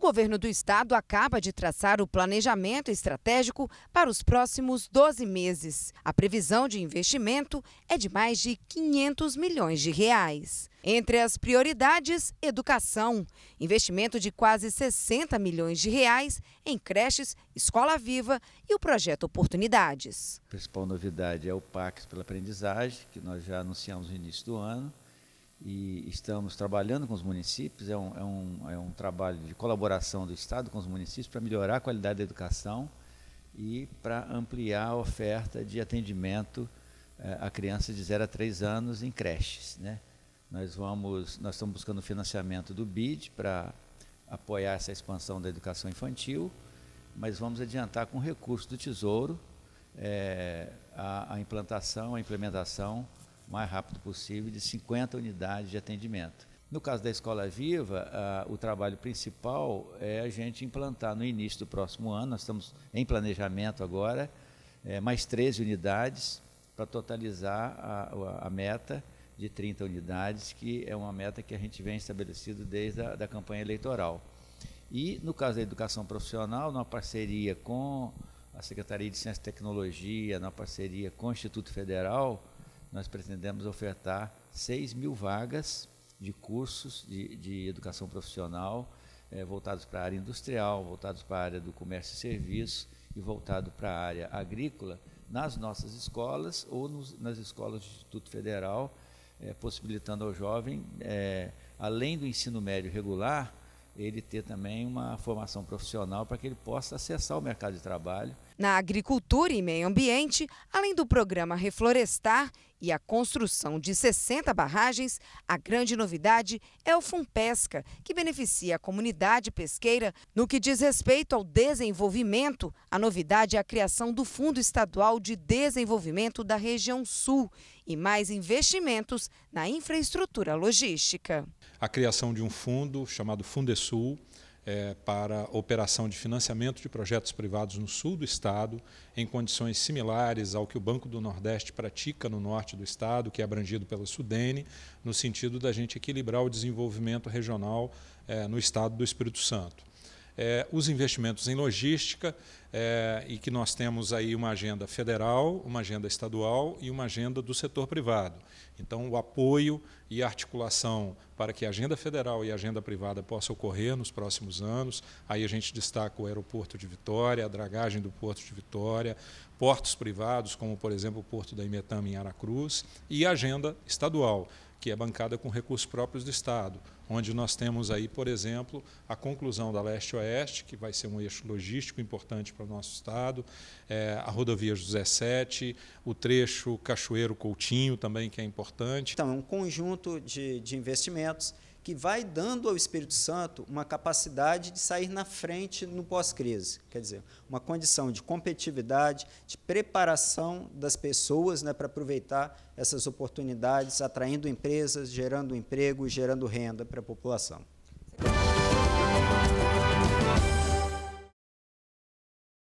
governo do estado acaba de traçar o planejamento estratégico para os próximos 12 meses. A previsão de investimento é de mais de 500 milhões de reais. Entre as prioridades, educação, investimento de quase 60 milhões de reais em creches, escola viva e o projeto Oportunidades. A principal novidade é o Pacto pela Aprendizagem, que nós já anunciamos no início do ano e estamos trabalhando com os municípios, é um, é um, é um trabalho de colaboração do Estado com os municípios para melhorar a qualidade da educação e para ampliar a oferta de atendimento eh, a crianças de 0 a 3 anos em creches. Né? Nós, vamos, nós estamos buscando financiamento do BID para apoiar essa expansão da educação infantil, mas vamos adiantar com recursos do Tesouro eh, a, a implantação, a implementação mais rápido possível, de 50 unidades de atendimento. No caso da Escola Viva, o trabalho principal é a gente implantar no início do próximo ano, nós estamos em planejamento agora, é, mais 13 unidades para totalizar a, a, meta de 30 unidades, que é uma meta que a gente vem estabelecido desde a da campanha eleitoral. E, no caso da educação profissional, numa parceria com a Secretaria de Ciência e Tecnologia, na parceria com o Instituto Federal, nós pretendemos ofertar 6 mil vagas de cursos de, de educação profissional eh, voltados para a área industrial, voltados para a área do comércio e serviço e voltado para a área agrícola nas nossas escolas ou nos, nas escolas do Instituto Federal, eh, possibilitando ao jovem, eh, além do ensino médio regular, ele ter também uma formação profissional para que ele possa acessar o mercado de trabalho. Na agricultura e meio ambiente, além do programa Reflorestar e a construção de 60 barragens, a grande novidade é o Funpesca, que beneficia a comunidade pesqueira no que diz respeito ao desenvolvimento. A novidade é a criação do Fundo Estadual de Desenvolvimento da Região Sul e mais investimentos na infraestrutura logística a criação de um fundo chamado Fundesul, é, para operação de financiamento de projetos privados no sul do estado, em condições similares ao que o Banco do Nordeste pratica no norte do estado, que é abrangido pela Sudene, no sentido da gente equilibrar o desenvolvimento regional é, no estado do Espírito Santo é, os investimentos em logística, é, e que nós temos aí uma agenda federal, uma agenda estadual e uma agenda do setor privado. Então, o apoio e articulação para que a agenda federal e a agenda privada possa ocorrer nos próximos anos. Aí a gente destaca o aeroporto de Vitória, a dragagem do porto de Vitória, portos privados, como, por exemplo, o porto da Imetama em Aracruz, e a agenda estadual que é bancada com recursos próprios do Estado, onde nós temos aí, por exemplo, a conclusão da Leste-Oeste, que vai ser um eixo logístico importante para o nosso Estado, é, a rodovia José 7, o trecho Cachoeiro-Coutinho também, que é importante. Então, é um conjunto de, de investimentos que vai dando ao Espírito Santo uma capacidade de sair na frente no pós-crise, quer dizer, uma condição de competitividade, de preparação das pessoas né, para aproveitar essas oportunidades, atraindo empresas, gerando emprego e gerando renda para a população.